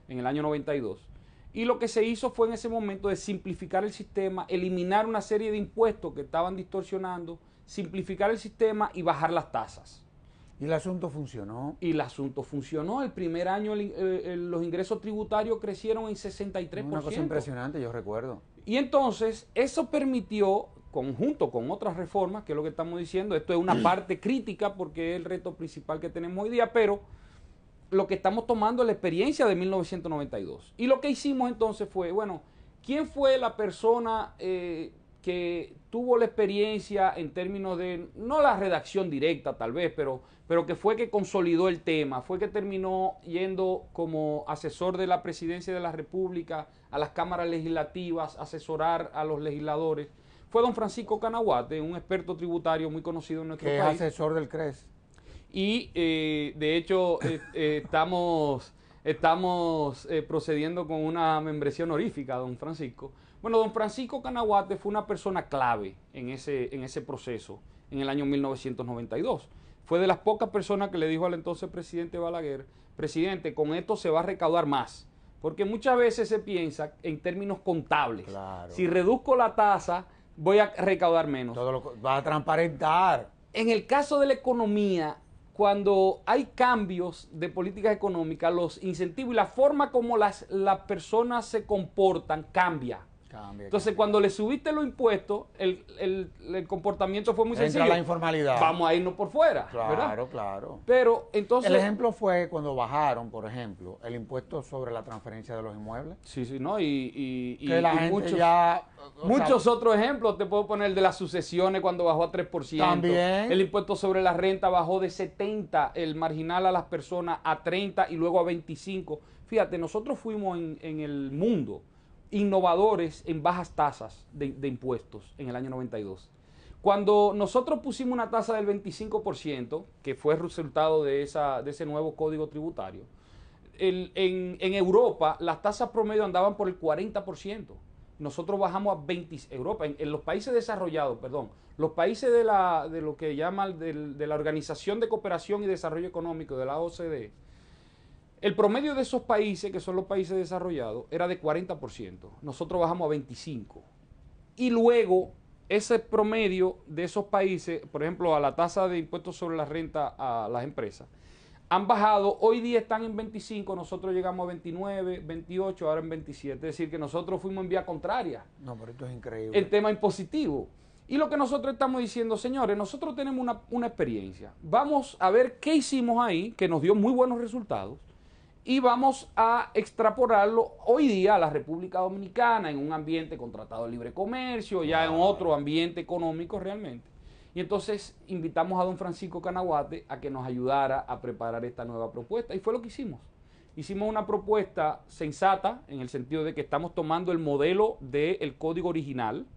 en el año 92. Y lo que se hizo fue en ese momento de simplificar el sistema, eliminar una serie de impuestos que estaban distorsionando, simplificar el sistema y bajar las tasas. ¿Y el asunto funcionó? Y el asunto funcionó. El primer año eh, los ingresos tributarios crecieron en 63%. Una cosa impresionante, yo recuerdo. Y entonces eso permitió, conjunto con otras reformas, que es lo que estamos diciendo, esto es una mm. parte crítica porque es el reto principal que tenemos hoy día, pero lo que estamos tomando es la experiencia de 1992. Y lo que hicimos entonces fue, bueno, ¿quién fue la persona eh, que tuvo la experiencia en términos de, no la redacción directa tal vez, pero, pero que fue que consolidó el tema, fue que terminó yendo como asesor de la presidencia de la República a las cámaras legislativas, asesorar a los legisladores, fue don Francisco Canaguate, un experto tributario muy conocido en nuestro que país. Es asesor del CRES. Y eh, de hecho eh, eh, estamos, estamos procediendo con una membresía honorífica, don Francisco bueno, don Francisco Canahuate fue una persona clave en ese, en ese proceso, en el año 1992. Fue de las pocas personas que le dijo al entonces presidente Balaguer, presidente, con esto se va a recaudar más. Porque muchas veces se piensa en términos contables. Si reduzco la tasa, voy a recaudar menos. va a transparentar. En el caso de la economía, cuando hay cambios de políticas económicas, los incentivos y la forma como las, las personas se comportan cambia. Entonces, cuando le subiste los impuestos, el, comportamiento fue muy Entra sencillo. la informalidad. Vamos a irnos por fuera. Claro, claro. Pero entonces. El ejemplo fue cuando bajaron, por ejemplo, el impuesto sobre la transferencia de los inmuebles. Sí, sí, ¿no? Y, muchos, otros ejemplos. Te puedo poner el de las sucesiones cuando bajó a 3%. También. El impuesto sobre la renta bajó de 70, el marginal a las personas a 30 y luego a 25. Fíjate, nosotros fuimos en, en el mundo innovadores en bajas tasas de, impuestos en el año 92. Cuando nosotros pusimos una tasa del 25%, que fue resultado de, esa, de ese nuevo código tributario, en, Europa las tasas promedio andaban por el 40%. Nosotros bajamos a 20%. Europa, en, los países desarrollados, perdón, los países de, la, de lo que llaman de, de la Organización de Cooperación y Desarrollo Económico, de la OCDE, el promedio de esos países, que son los países desarrollados, era de 40%. Nosotros bajamos a 25%. Y luego, ese promedio de esos países, por ejemplo, a la tasa de impuestos sobre la renta a las empresas, han bajado, hoy día están en 25, nosotros llegamos a 29, 28, ahora en 27. Es decir, que nosotros fuimos en vía contraria. No, pero esto es increíble. El tema impositivo. Y lo que nosotros estamos diciendo, señores, nosotros tenemos una, una experiencia. Vamos a ver qué hicimos ahí, que nos dio muy buenos resultados y vamos a extrapolarlo hoy día a la República Dominicana en un ambiente contratado tratado de libre comercio, ya en otro ambiente económico realmente. Y entonces invitamos a don Francisco Canaguate a que nos ayudara a preparar esta nueva propuesta y fue lo que hicimos. Hicimos una propuesta sensata en el sentido de que estamos tomando el modelo del código original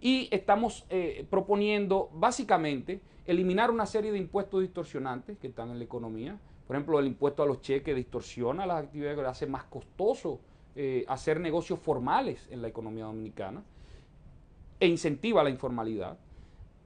y estamos eh, proponiendo básicamente eliminar una serie de impuestos distorsionantes que están en la economía, por ejemplo, el impuesto a los cheques distorsiona las actividades, hace más costoso eh, hacer negocios formales en la economía dominicana e incentiva la informalidad.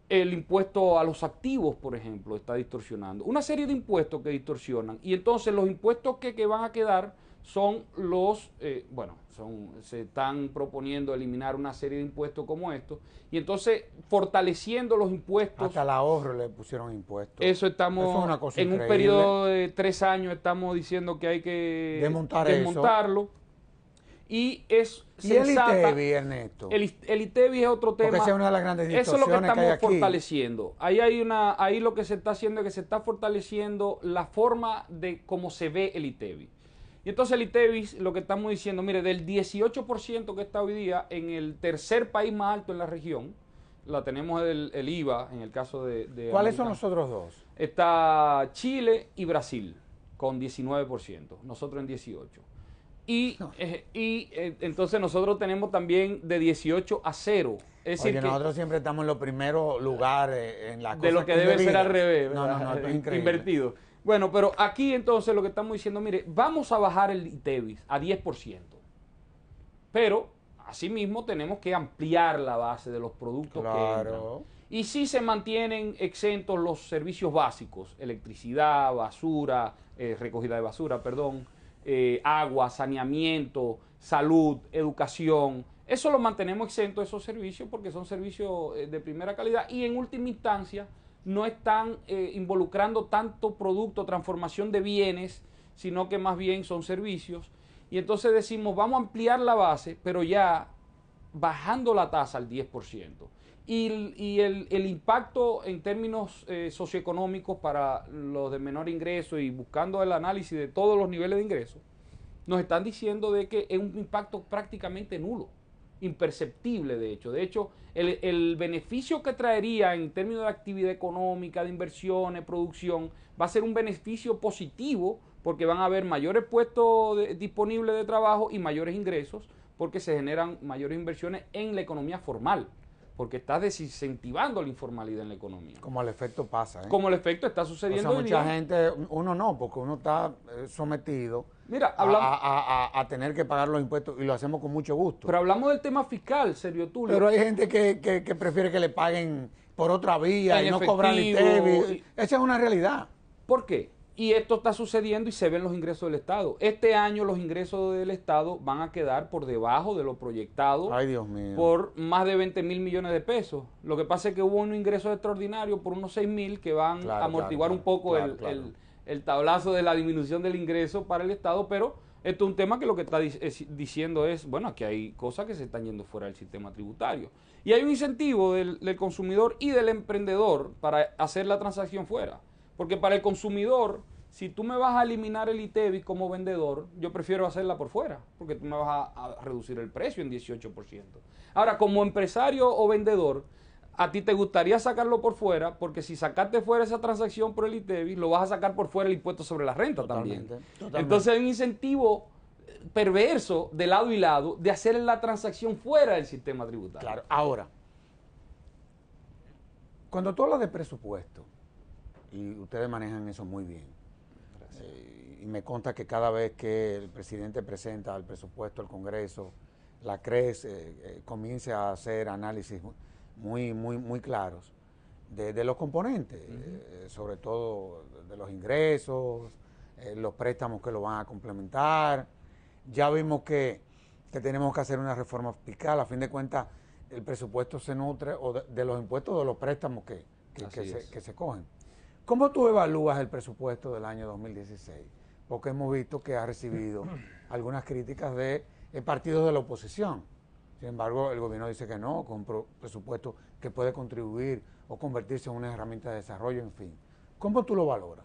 El impuesto a los activos, por ejemplo, está distorsionando. Una serie de impuestos que distorsionan. Y entonces los impuestos que, que van a quedar son los, eh, bueno, son, se están proponiendo eliminar una serie de impuestos como estos, y entonces fortaleciendo los impuestos. Hasta el ahorro le pusieron impuestos. Eso estamos, en un periodo de tres años estamos diciendo que hay que Desmontar desmontarlo. Y es el ITEBI, Ernesto? El, ITEBI es e otro tema. Porque es una de las grandes Eso es lo que estamos fortaleciendo. Ahí, hay una, ahí lo que se está haciendo es que se está fortaleciendo la forma de cómo se ve el ITEBI. Y entonces el ITEVIS, lo que estamos diciendo, mire, del 18% que está hoy día en el tercer país más alto en la región, la tenemos el, IVA en el caso de... ¿Cuáles son nosotros dos? Está Chile y Brasil con 19%, nosotros en 18. Y, eh, eh, entonces nosotros tenemos también de 18 a 0. Es decir que nosotros siempre estamos en los primeros lugares eh, en la cosa De lo que, debe ser al revés, invertido. Bueno, pero aquí entonces lo que estamos diciendo, mire, vamos a bajar el ITEVIS a 10%, pero asimismo tenemos que ampliar la base de los productos que Y si se mantienen exentos los servicios básicos, electricidad, basura, eh, recogida de basura, perdón, eh, agua, saneamiento, salud, educación. Eso lo mantenemos exento, esos servicios, porque son servicios eh, de primera calidad y en última instancia no están eh, involucrando tanto producto, transformación de bienes, sino que más bien son servicios. Y entonces decimos, vamos a ampliar la base, pero ya bajando la tasa al 10%. Y, y el, impacto en términos eh, socioeconómicos para los de menor ingreso y buscando el análisis de todos los niveles de ingreso, nos están diciendo de que es un impacto prácticamente nulo imperceptible, de hecho. De hecho, el, beneficio que traería en términos de actividad económica, de inversiones, producción, va a ser un beneficio positivo porque van a haber mayores puestos disponibles de trabajo y mayores ingresos porque se generan mayores inversiones en la economía formal porque está desincentivando la informalidad en la economía. Como el efecto pasa. ¿eh? Como el efecto está sucediendo. O sea, mucha gente, uno no, porque uno está eh, sometido a, tener que pagar los impuestos y lo hacemos con mucho gusto. Pero hablamos del tema fiscal, Sergio tú. Pero hay gente que, prefiere que le paguen por otra vía y no cobran cobrar el ITEBI. Esa es una realidad. ¿Por qué? Y esto está sucediendo y se ven los ingresos del Estado. Este año los ingresos del Estado van a quedar por debajo de lo proyectado por más de 20 mil millones de pesos. Lo que pasa es que hubo un ingreso extraordinario por unos 6 mil que van a amortiguar un poco el, tablazo de la disminución del ingreso para el Estado, pero esto es un tema que lo que está diciendo es, bueno, aquí hay cosas que se están yendo fuera del sistema tributario. Y hay un incentivo del, del consumidor y del emprendedor para hacer la transacción fuera. Porque para el consumidor, si tú me vas a eliminar el ITEVI e como vendedor, yo prefiero hacerla por fuera, porque tú me vas a, reducir el precio en 18%. Ahora, como empresario o vendedor, a ti te gustaría sacarlo por fuera, porque si sacaste fuera esa transacción por el ITEVI, e lo vas a sacar por fuera el impuesto sobre la renta también. Entonces hay un incentivo eh, perverso de lado y lado de hacer la transacción fuera del sistema tributario. Claro, ahora, cuando tú hablas de presupuesto, y ustedes manejan eso muy bien. Eh, y me consta que cada vez que el presidente presenta el presupuesto al Congreso, la CRES eh, eh, comienza a hacer análisis muy, muy, muy claros de, los componentes, sobre todo de los ingresos, los préstamos que lo van a complementar. Ya vimos que, tenemos que hacer una reforma fiscal. A fin de cuentas, el presupuesto se nutre o de, los impuestos o de los préstamos que, se, cogen. ¿Cómo tú evalúas el presupuesto del año 2016? Porque hemos visto que ha recibido algunas críticas de, eh, partidos de la oposición. Sin embargo, el gobierno dice que no, con un presupuesto que puede contribuir o convertirse en una herramienta de desarrollo, en fin. ¿Cómo tú lo valoras?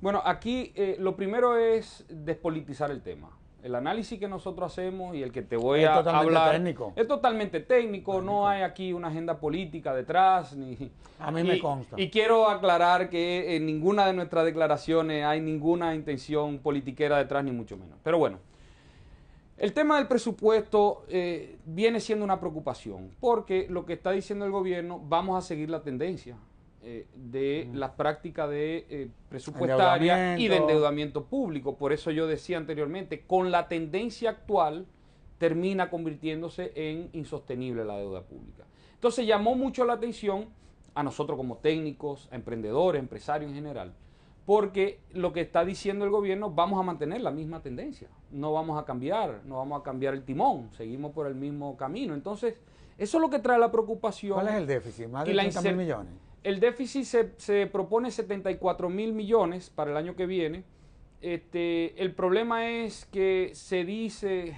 Bueno, aquí eh, lo primero es despolitizar el tema. El análisis que nosotros hacemos y el que te voy es a totalmente hablar técnico. es totalmente técnico, no hay aquí una agenda política detrás. Ni, a mí me consta. Y quiero aclarar que en ninguna de nuestras declaraciones hay ninguna intención politiquera detrás, ni mucho menos. Pero bueno, el tema del presupuesto eh, viene siendo una preocupación, porque lo que está diciendo el gobierno, vamos a seguir la tendencia. Eh, de las la práctica de eh, presupuestaria y de endeudamiento público. Por eso yo decía anteriormente, con la tendencia actual termina convirtiéndose en insostenible la deuda pública. Entonces llamó mucho la atención a nosotros como técnicos, a emprendedores, empresarios en general, porque lo que está diciendo el gobierno, vamos a mantener la misma tendencia, no vamos a cambiar, no vamos a cambiar el timón, seguimos por el mismo camino. Entonces, eso es lo que trae la preocupación. ¿Cuál es el déficit? Más de mil millones. El déficit se, propone 74 mil millones para el año que viene. Este, el problema es que se dice,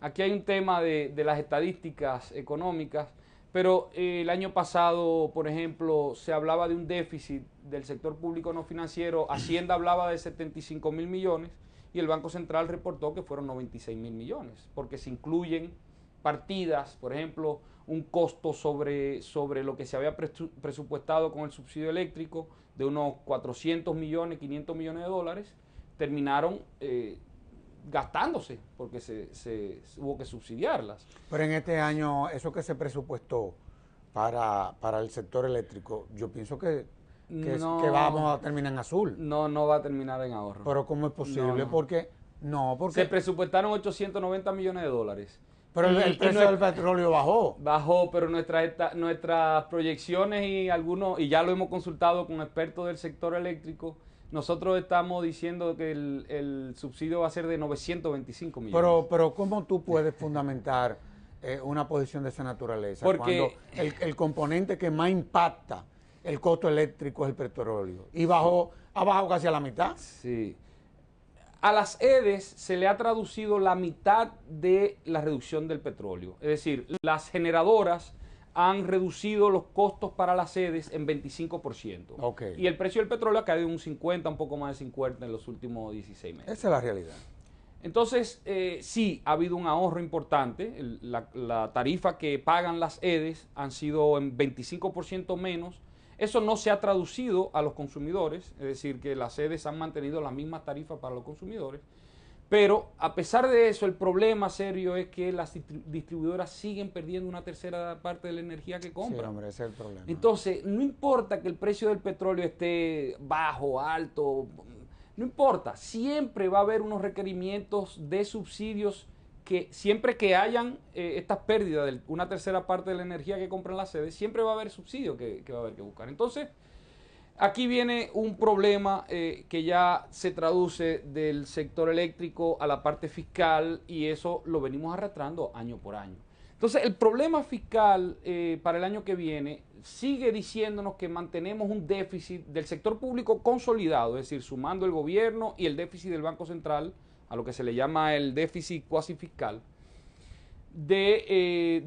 aquí hay un tema de, las estadísticas económicas, pero eh, el año pasado, por ejemplo, se hablaba de un déficit del sector público no financiero, Hacienda hablaba de 75 mil millones y el Banco Central reportó que fueron 96 mil millones, porque se incluyen partidas, por ejemplo, un costo sobre, sobre lo que se había presupuestado con el subsidio eléctrico de unos 400 millones, 500 millones de dólares, terminaron eh, gastándose porque se, se, hubo que subsidiarlas. Pero en este año, eso que se presupuestó para, para el sector eléctrico, yo pienso que, que, vamos a terminar en azul. No, no va a terminar en ahorro. Pero ¿cómo es posible? Porque no, porque... Se presupuestaron 890 millones de dólares. Pero el, precio del petróleo bajó. Bajó, pero nuestra, nuestras proyecciones y algunos, y ya lo hemos consultado con expertos del sector eléctrico, nosotros estamos diciendo que el, subsidio va a ser de 925 millones. Pero, pero ¿cómo tú puedes fundamentar eh, una posición de esa naturaleza? Porque cuando el, el, componente que más impacta el costo eléctrico es el petróleo. Y bajó, ha bajado casi a la mitad. Sí. A las EDES se le ha traducido la mitad de la reducción del petróleo. Es decir, las generadoras han reducido los costos para las EDES en 25%. Y el precio del petróleo ha caído un 50, un poco más de 50 en los últimos 16 meses. Esa es la realidad. Entonces, eh, sí, ha habido un ahorro importante. la, la, tarifa que pagan las EDES han sido en 25% menos eso no se ha traducido a los consumidores, es decir, que las sedes han mantenido las mismas tarifas para los consumidores, pero a pesar de eso, el problema serio es que las distribuidoras siguen perdiendo una tercera parte de la energía que compran. Sí, hombre, ese es el problema. Entonces, no importa que el precio del petróleo esté bajo, alto, no importa, siempre va a haber unos requerimientos de subsidios que siempre que hayan eh, estas pérdidas de una tercera parte de la energía que compran las sedes, siempre va a haber subsidio que, va a haber que buscar. Entonces, aquí viene un problema eh, que ya se traduce del sector eléctrico a la parte fiscal y eso lo venimos arrastrando año por año. Entonces, el problema fiscal eh, para el año que viene sigue diciéndonos que mantenemos un déficit del sector público consolidado, es decir, sumando el gobierno y el déficit del Banco Central a lo que se le llama el déficit cuasi fiscal, de,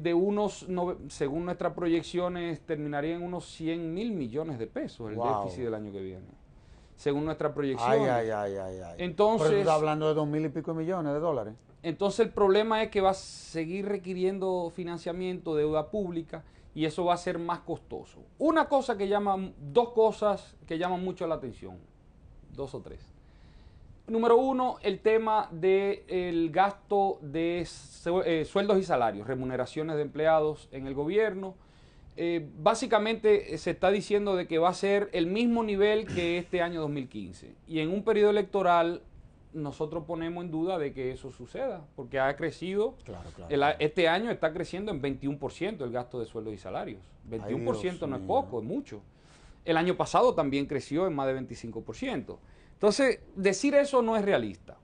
eh, unos, según nuestras proyecciones, terminaría en unos 100 mil millones de pesos el déficit del año que viene. Según nuestra proyección. Ay, ay, ay, entonces. hablando de dos mil y pico millones de dólares. Entonces, el problema es que va a seguir requiriendo financiamiento, deuda pública, y eso va a ser más costoso. Una cosa que llama, dos cosas que llaman mucho la atención, dos o tres. Número uno, el tema del gasto de eh, sueldos y salarios, remuneraciones de empleados en el gobierno. Eh, básicamente eh, se está diciendo de que va a ser el mismo nivel que este año 2015. Y en un periodo electoral nosotros ponemos en duda de que eso suceda, porque ha crecido, claro, el, este año está creciendo en 21% el gasto de sueldos y salarios. 21% no es poco, es mucho. El año pasado también creció en más de 25%. Entonces, decir eso no es realista.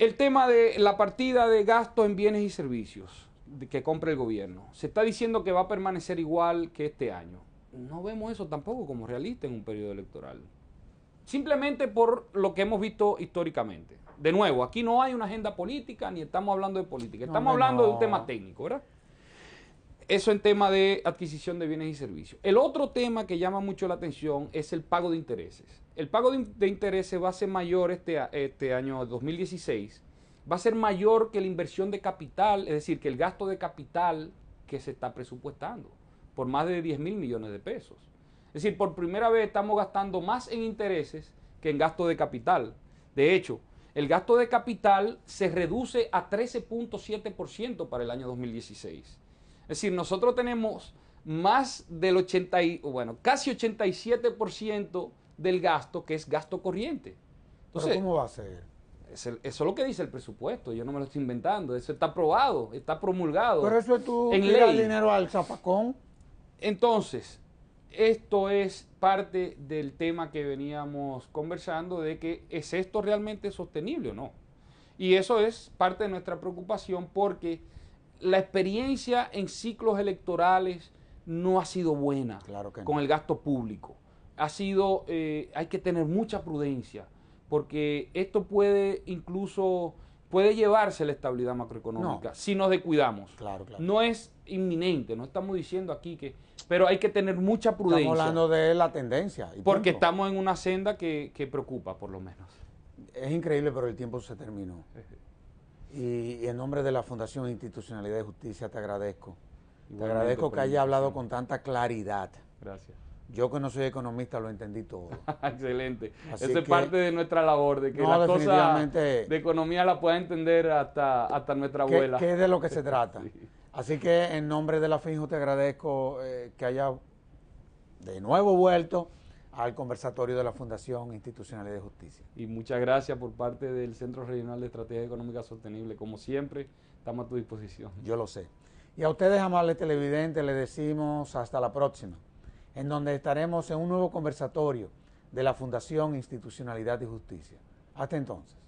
El tema de la partida de gastos en bienes y servicios que compra el gobierno. Se está diciendo que va a permanecer igual que este año. No vemos eso tampoco como realista en un periodo electoral. Simplemente por lo que hemos visto históricamente. De nuevo, aquí no hay una agenda política ni estamos hablando de política. Estamos hablando de un tema técnico, ¿verdad? eso en tema de adquisición de bienes y servicios. El otro tema que llama mucho la atención es el pago de intereses. El pago de intereses va a ser mayor este, este año 2016, va a ser mayor que la inversión de capital, es decir, que el gasto de capital que se está presupuestando, por más de 10 mil millones de pesos. Es decir, por primera vez estamos gastando más en intereses que en gasto de capital. De hecho, el gasto de capital se reduce a 13.7% para el año 2016. Es decir, nosotros tenemos más del 80, bueno, casi 87% del gasto que es gasto corriente. Entonces, cómo va a ser? eso es lo que dice el presupuesto, yo no me lo estoy inventando, eso está aprobado, está promulgado. Pero eso es tú dinero al zapacón. Entonces, esto es parte del tema que veníamos conversando de que es esto realmente sostenible o no. Y eso es parte de nuestra preocupación porque la experiencia en ciclos electorales no ha sido buena con el gasto público. Ha sido, eh, hay que tener mucha prudencia, porque esto puede incluso, puede llevarse la estabilidad macroeconómica si nos descuidamos. No es inminente, no estamos diciendo aquí que, pero hay que tener mucha prudencia. Estamos hablando de la tendencia. porque estamos en una senda que, que preocupa, por lo menos. Es increíble, pero el tiempo se terminó. Y, en nombre de la Fundación Institucionalidad de Justicia te agradezco. te agradezco que haya hablado con tanta claridad. Gracias. Yo que no soy economista lo entendí todo. Excelente. Eso es parte de nuestra labor, de que de economía la pueda entender hasta, hasta nuestra abuela. Que es de lo que se trata. Así que en nombre de la FINJU te agradezco eh, que haya de nuevo vuelto al conversatorio de la Fundación Institucional de Justicia. Y muchas gracias por parte del Centro Regional de Estrategia Económica Sostenible. Como siempre, estamos a tu disposición. Yo lo sé. Y a ustedes, amables televidentes, les decimos hasta la próxima, en donde estaremos en un nuevo conversatorio de la Fundación Institucionalidad y Justicia. Hasta entonces.